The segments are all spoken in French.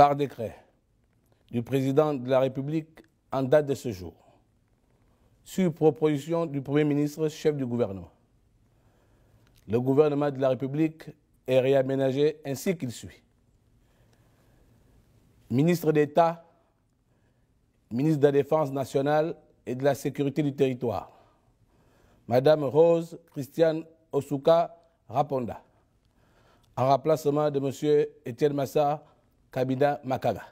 par décret du président de la République en date de ce jour, sur proposition du Premier ministre chef du gouvernement. Le gouvernement de la République est réaménagé ainsi qu'il suit. Ministre d'État, ministre de la Défense nationale et de la Sécurité du territoire. Madame Rose Christiane Osuka Raponda, en remplacement de M. Étienne Massa Kabida Makaga,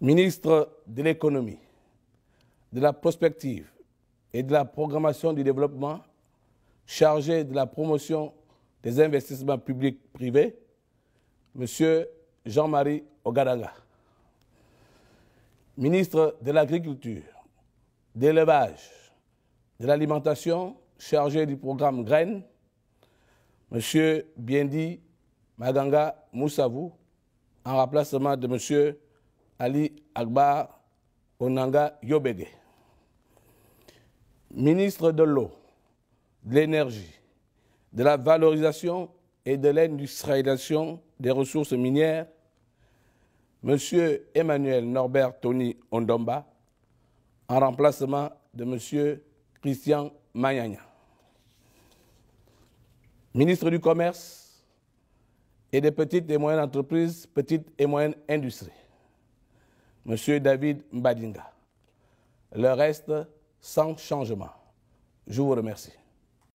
ministre de l'économie, de la prospective et de la programmation du développement, chargé de la promotion des investissements publics privés, M. Jean-Marie Ogaraga, ministre de l'Agriculture, de l'Élevage, de l'Alimentation, chargé du programme Graines, M. Biendi Maganga Moussavou, en remplacement de M. Ali Akbar Onanga Yobege. Ministre de l'eau, de l'énergie, de la valorisation et de l'industrialisation des ressources minières, M. Emmanuel Norbert Tony Ondomba, en remplacement de M. Christian Mayagna. Ministre du Commerce, et des petites et moyennes entreprises, petites et moyennes industries. Monsieur David Mbadinga. Le reste, sans changement. Je vous remercie.